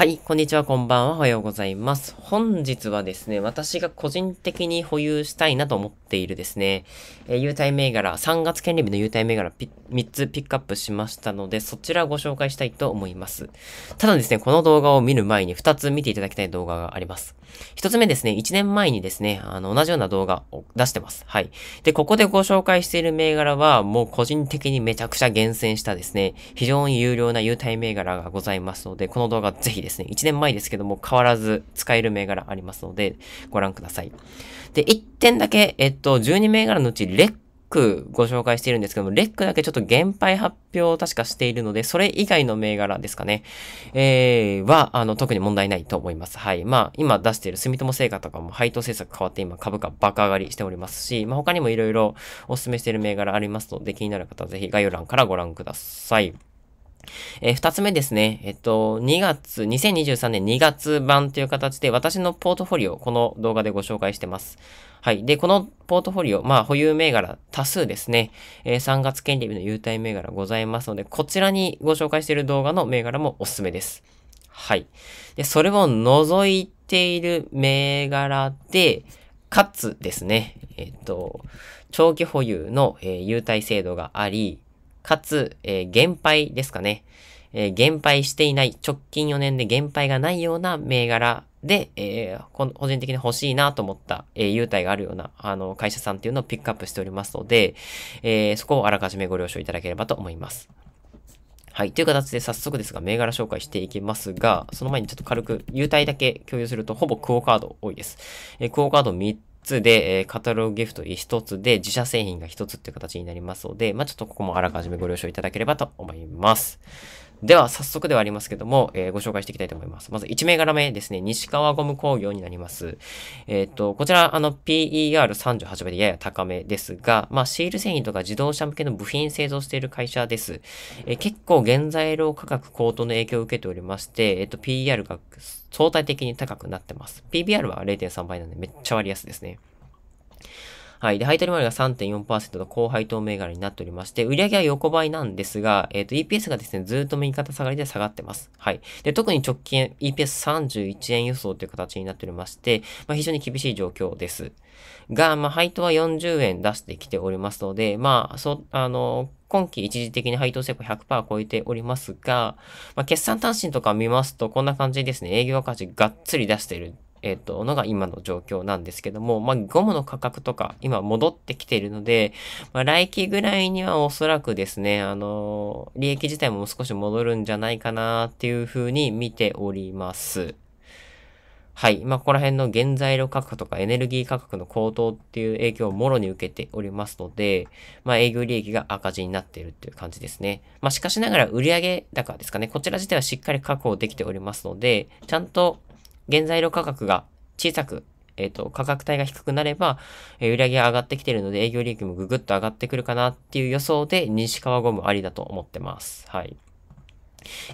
はい、こんにちは、こんばんは、おはようございます。本日はですね、私が個人的に保有したいなと思っているですね、えー、優待銘柄、3月権利日の優待銘柄3つピックアップしましたので、そちらをご紹介したいと思います。ただですね、この動画を見る前に2つ見ていただきたい動画があります。一つ目ですね、1年前にですね、あの、同じような動画を出してます。はい。で、ここでご紹介している銘柄は、もう個人的にめちゃくちゃ厳選したですね、非常に有料な優待銘柄がございますので、この動画ぜひですね、1年前ですけども、変わらず使える銘柄ありますので、ご覧ください。で、1点だけ、えっと、12銘柄のうち、レックご紹介しているんですけども、レックだけちょっと減配発表を確かしているので、それ以外の銘柄ですかね、えー、は、あの、特に問題ないと思います。はい。まあ、今出している住友製菓とかも配当政策変わって今株価爆上がりしておりますし、まあ、他にも色々お勧めしている銘柄ありますので、気になる方はぜひ概要欄からご覧ください。えー、二つ目ですね。えっと、2月、2023年2月版という形で、私のポートフォリオ、この動画でご紹介してます。はい。で、このポートフォリオ、まあ、保有銘柄多数ですね。えー、3月権利日の優待銘柄ございますので、こちらにご紹介している動画の銘柄もおすすめです。はい。で、それを除いている銘柄で、かつですね、えっと、長期保有の、えー、優待制度があり、かつ、えー、減配ですかね。えー、減配していない、直近4年で減配がないような銘柄で、えー、この個人的に欲しいなと思った、えー、優待があるような、あの、会社さんっていうのをピックアップしておりますので、えー、そこをあらかじめご了承いただければと思います。はい。という形で早速ですが、銘柄紹介していきますが、その前にちょっと軽く、優待だけ共有すると、ほぼクオカード多いです。えー、クオカード3つで、えカタログギフト1つで、自社製品が1つっていう形になりますので、まあ、ちょっとここもあらかじめご了承いただければと思います。では、早速ではありますけども、えー、ご紹介していきたいと思います。まず、1銘柄目ですね、西川ゴム工業になります。えっ、ー、と、こちら、あの、PER38 倍でやや高めですが、まあ、シール繊維とか自動車向けの部品製造している会社です。えー、結構、原材料価格高騰の影響を受けておりまして、えっ、と、PER が相対的に高くなってます。PBR は0.3倍なんで、めっちゃ割安ですね。はい。で、配当利回りが3.4%と高配当銘柄になっておりまして、売上は横ばいなんですが、えっ、ー、と、EPS がですね、ずっと右肩下がりで下がってます。はい。で、特に直近 EPS31 円予想という形になっておりまして、まあ、非常に厳しい状況です。が、まあ、配当は40円出してきておりますので、まあ、そ、あの、今期一時的に配当成功100%超えておりますが、まあ、決算単身とか見ますと、こんな感じですね、営業赤字がっつり出してるえっ、と、のが今の状況なんですけども、まあ、ゴムの価格とか今戻ってきているので、まあ、来期ぐらいにはおそらくですね、あのー、利益自体も少し戻るんじゃないかなっていうふうに見ております。はい。まあ、ここら辺の原材料価格とかエネルギー価格の高騰っていう影響をもろに受けておりますので、まあ、営業利益が赤字になっているっていう感じですね。まあ、しかしながら売上高ですかね。こちら自体はしっかり確保できておりますので、ちゃんと原材料価格が小さく、えっ、と、価格帯が低くなれば、えー、売り上げが上がってきてるので、営業利益もぐぐっと上がってくるかなっていう予想で、西川ゴムありだと思ってます。はい。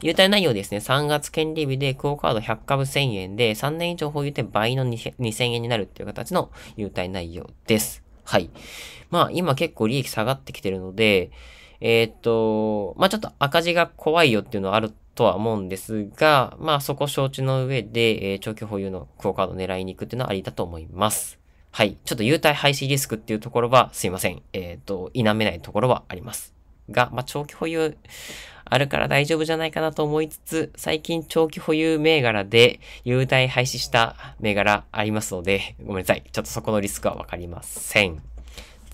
優待内容ですね。3月権利日でクオカード100株1000円で、3年以上保有で倍の2000円になるっていう形の優待内容です。はい。まあ、今結構利益下がってきてるので、えー、っと、まあちょっと赤字が怖いよっていうのはあるとは思うんですが、まあそこ承知の上で、えー、長期保有のクオカード狙いに行くっていうのはありだと思います。はい。ちょっと優待廃止リスクっていうところは、すいません。えっ、ー、と、否めないところはあります。が、まあ、長期保有あるから大丈夫じゃないかなと思いつつ、最近長期保有銘柄で優待廃止した銘柄ありますので、ごめんなさい。ちょっとそこのリスクはわかりません。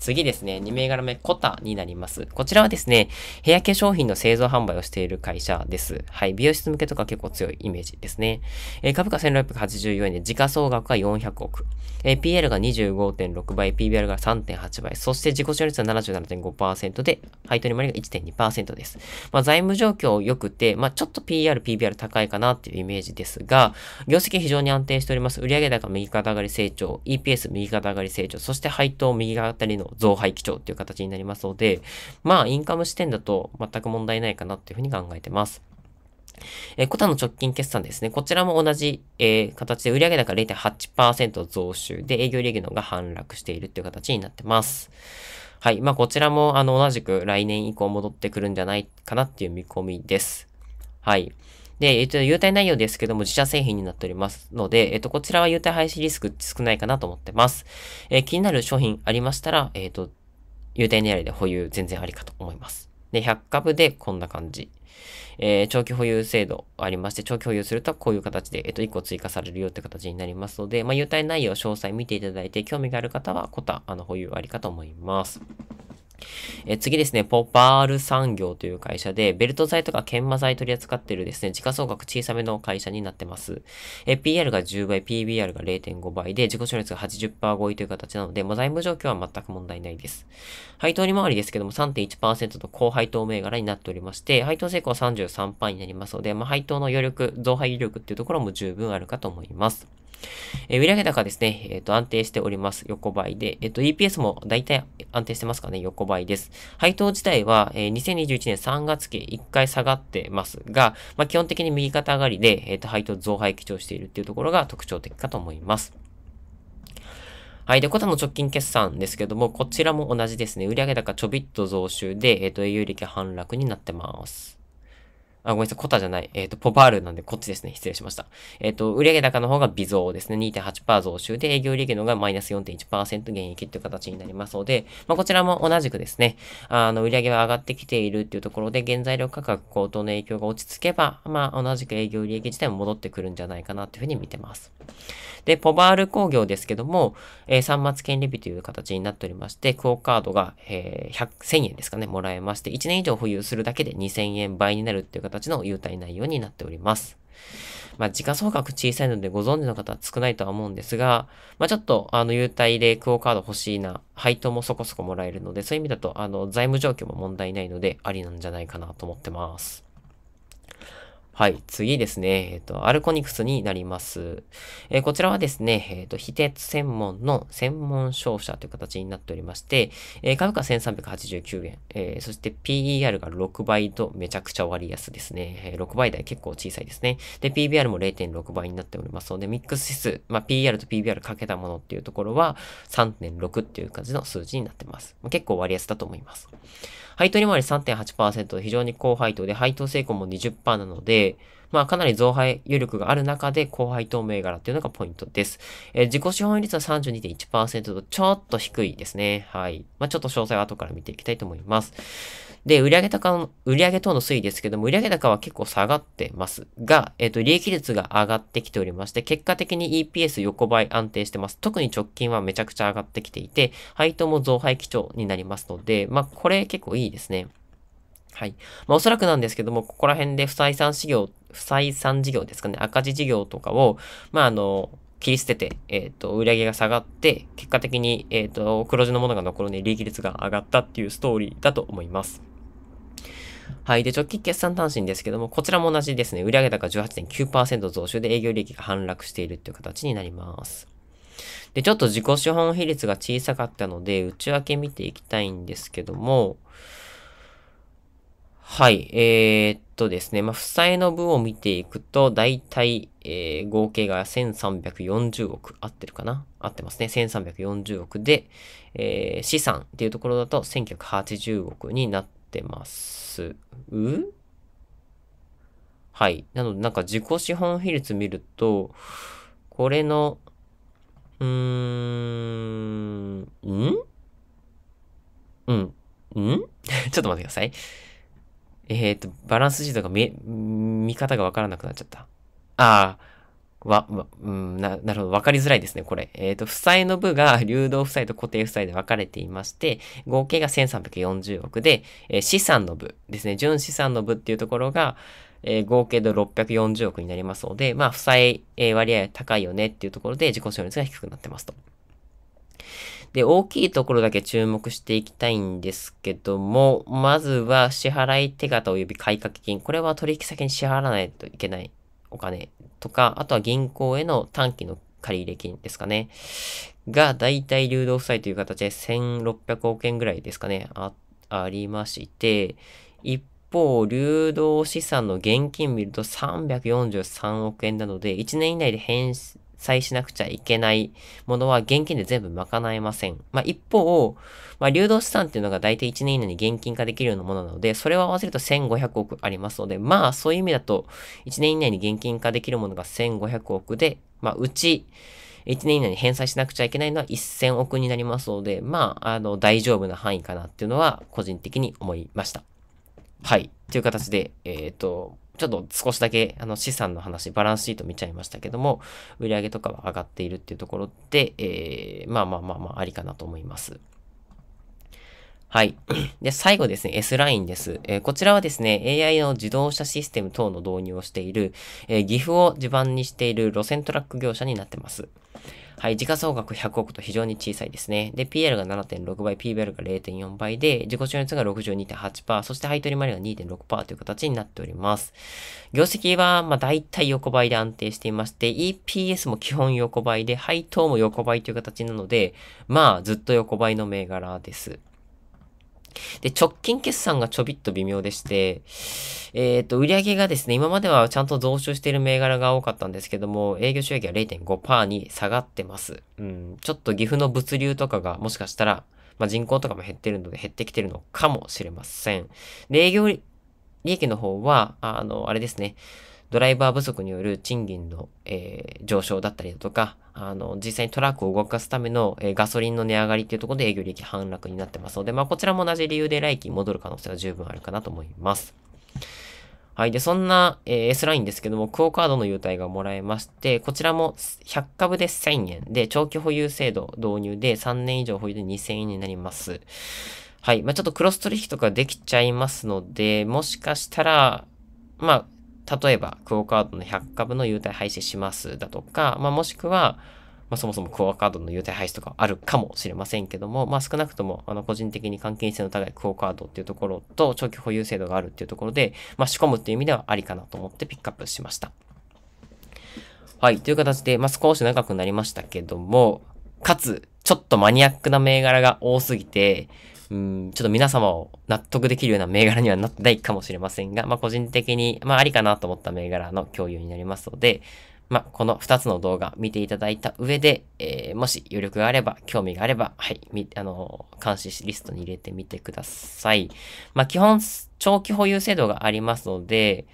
次ですね、2銘柄目、コタになります。こちらはですね、ヘア化粧品の製造販売をしている会社です。はい、美容室向けとか結構強いイメージですね。えー、株価1684円で、時価総額が400億。えー、PL が25.6倍、PBR が3.8倍、そして自己使用率は77.5%で、配当利回りが1.2%です。まあ、財務状況良くて、まあ、ちょっと PR、PBR 高いかなっていうイメージですが、業績非常に安定しております。売上高右肩上がり成長、EPS 右肩上がり成長、そして配当右肩上がりの増配基調っていう形になりますので、まあ、インカム視点だと全く問題ないかなっていうふうに考えてます。えー、コタの直近決算ですね。こちらも同じ、えー、形で売上高0.8%増収で営業利益のが反落しているという形になってます。はい。まあ、こちらも、あの、同じく来年以降戻ってくるんじゃないかなっていう見込みです。はい。で、えっと、優待内容ですけども、自社製品になっておりますので、えっと、こちらは優待廃止リスク少ないかなと思ってます。えー、気になる商品ありましたら、えっと、優待狙いで保有全然ありかと思います。で、100株でこんな感じ。えー、長期保有制度ありまして、長期保有するとこういう形で、えっと、1個追加されるよって形になりますので、まあ、優待内容詳細見ていただいて、興味がある方は、コタ、あの、保有ありかと思います。え次ですね、ポパール産業という会社で、ベルト材とか研磨材取り扱っているですね、時価総額小さめの会社になってます。PR が10倍、PBR が0.5倍で、自己理率が80%超えという形なので、財務状況は全く問題ないです。配当利回りですけども、3.1%と高配当銘柄になっておりまして、配当成功は33%になりますので、まあ、配当の余力、増配余力っていうところも十分あるかと思います。えー、売上高ですね、えっ、ー、と、安定しております。横ばいで。えっ、ー、と、EPS も大体安定してますかね。横ばいです。配当自体は、えー、2021年3月期1回下がってますが、まあ、基本的に右肩上がりで、えっ、と、配当増配基調しているっていうところが特徴的かと思います。はい。で、コタの直近決算ですけども、こちらも同じですね。売上高ちょびっと増収で、えっ、と、営業利益反落になってます。あ、ごめんなさい、コタじゃない。えっ、ー、と、ポパールなんでこっちですね。失礼しました。えっ、ー、と、売上高の方が微増ですね。2.8%増収で、営業利益の方がマイナス4.1%減益という形になりますので、まあ、こちらも同じくですね、あの、売上は上がってきているっていうところで、原材料価格高騰の影響が落ち着けば、まあ、同じく営業利益自体も戻ってくるんじゃないかなというふうに見てます。で、ポバール工業ですけども、えー、3末権利日という形になっておりまして、クオカードが、えー、1000円ですかね、もらえまして、1年以上保有するだけで2000円倍になるっていう形形の優待内容になっております。まあ、時価総額小さいのでご存知の方は少ないとは思うんですが、まあ、ちょっと、あの、優待でクオカード欲しいな、配当もそこそこもらえるので、そういう意味だと、あの、財務状況も問題ないので、ありなんじゃないかなと思ってます。はい。次ですね。えっ、と、アルコニクスになります。えー、こちらはですね、えっ、ー、と、非鉄専門の専門商社という形になっておりまして、え株価1389円、えそして PER が6倍とめちゃくちゃ割安ですね。え6倍台結構小さいですね。で、PBR も0.6倍になっておりますので、ミックス指数、まあ、PER と PBR かけたものっていうところは3.6っていう感じの数字になってます。結構割安だと思います。配当利回り3.8%、非常に高配当で、配当成功も20%なので、まあ、かなり増配余力がある中で、高配当銘柄っていうのがポイントです。えー、自己資本率は32.1%と、ちょっと低いですね。はい。まあ、ちょっと詳細は後から見ていきたいと思います。で、売上高の、売上等の推移ですけども、売上高は結構下がってますが、えっ、ー、と、利益率が上がってきておりまして、結果的に EPS 横ばい安定してます。特に直近はめちゃくちゃ上がってきていて、配当も増配基調になりますので、まあ、これ結構いいですね。はい。まあ、おそらくなんですけども、ここら辺で不採算事業、不採算事業ですかね、赤字事業とかを、まあ、あの、切り捨てて、えっ、ー、と、売り上げが下がって、結果的に、えっ、ー、と、黒字のものが残るね、利益率が上がったっていうストーリーだと思います。はい。で、直近決算単身ですけども、こちらも同じですね。売上高18.9%増収で営業利益が反落しているという形になります。で、ちょっと自己資本比率が小さかったので、内訳見ていきたいんですけども、はい。えー、っとですね。まあ、負債の分を見ていくと、だいたい、えー、合計が1340億。合ってるかな合ってますね。1340億で、えー、資産っていうところだと1980億になってってます。うはい。なので、なんか自己資本比率見ると、これの、うーん、んうん、ん ちょっと待ってください。えっ、ー、と、バランスシートが見、見方がわからなくなっちゃった。ああ。わ、わ、うん、な、なるほど。わかりづらいですね、これ。えっ、ー、と、負債の部が流動負債と固定負債で分かれていまして、合計が1340億で、えー、資産の部ですね、純資産の部っていうところが、えー、合計で640億になりますので、まあ、負債、え割合高いよねっていうところで、自己資本率が低くなってますと。で、大きいところだけ注目していきたいんですけども、まずは支払い手形及び買掛金。これは取引先に支払わないといけないお金とか、あとは銀行への短期の借入金ですかね。が、だいたい流動負債という形で1600億円ぐらいですかね、あ、ありまして、一方、流動資産の現金見ると343億円なので、1年以内で返載しなくちゃいけないものは現金で全部賄えません。まあ、一方、まあ、流動資産っていうのが大体1年以内に現金化できるようなものなので、それを合わせると1500億ありますので、まあ、そういう意味だと、1年以内に現金化できるものが1500億で、まあ、うち、1年以内に返済しなくちゃいけないのは1000億になりますので、まあ、あの、大丈夫な範囲かなっていうのは、個人的に思いました。はい。という形で、えっ、ー、と、ちょっと少しだけあの資産の話、バランスシート見ちゃいましたけども、売上とかは上がっているっていうところで、えー、まあまあまあまあありかなと思います。はい。で、最後ですね、S ラインです。えー、こちらはですね、AI の自動車システム等の導入をしている、えー、岐阜を地盤にしている路線トラック業者になってます。はい、時価総額100億と非常に小さいですね。で、PL が7.6倍、PBL が0.4倍で、自己中率が62.8%、そして配当利回りが2.6%という形になっております。業績は、まあ、大体横ばいで安定していまして、EPS も基本横ばいで、配当も横ばいという形なので、まあ、ずっと横ばいの銘柄です。で、直近決算がちょびっと微妙でして、えっ、ー、と、売上がですね、今まではちゃんと増収している銘柄が多かったんですけども、営業収益は0.5%に下がってます。うん、ちょっと岐阜の物流とかがもしかしたら、まあ、人口とかも減ってるので減ってきてるのかもしれません。で、営業利益の方は、あの、あれですね、ドライバー不足による賃金の、えー、上昇だったりだとか、あの、実際にトラックを動かすための、えー、ガソリンの値上がりっていうところで営業利益反落になってますので、まあ、こちらも同じ理由で来期戻る可能性は十分あるかなと思います。はい。で、そんな、えー、S ラインですけども、クオカードの優待がもらえまして、こちらも100株で1000円で、長期保有制度導入で3年以上保有で2000円になります。はい。まあ、ちょっとクロス取引とかできちゃいますので、もしかしたら、まあ、例えば、クオカードの100株の優待廃止しますだとか、まあ、もしくは、まあ、そもそもクオカードの優待廃止とかあるかもしれませんけども、まあ、少なくとも、あの、個人的に関係性の高いクオカードっていうところと、長期保有制度があるっていうところで、まあ、仕込むっていう意味ではありかなと思ってピックアップしました。はい、という形で、まあ、少し長くなりましたけども、かつ、ちょっとマニアックな銘柄が多すぎて、うん、ちょっと皆様を納得できるような銘柄にはなってないかもしれませんが、まあ、個人的に、まあ、ありかなと思った銘柄の共有になりますので、まあ、この2つの動画見ていただいた上で、えー、もし余力があれば、興味があれば、はい、み、あの、監視リストに入れてみてください。まあ、基本、長期保有制度がありますので、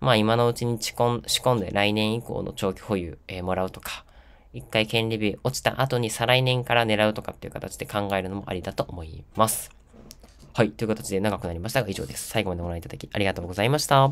まあ、今のうちに仕込んで来年以降の長期保有、えー、もらうとか、一回権利日落ちた後に再来年から狙うとかっていう形で考えるのもありだと思います。はい。という形で長くなりましたが以上です。最後までご覧いただきありがとうございました。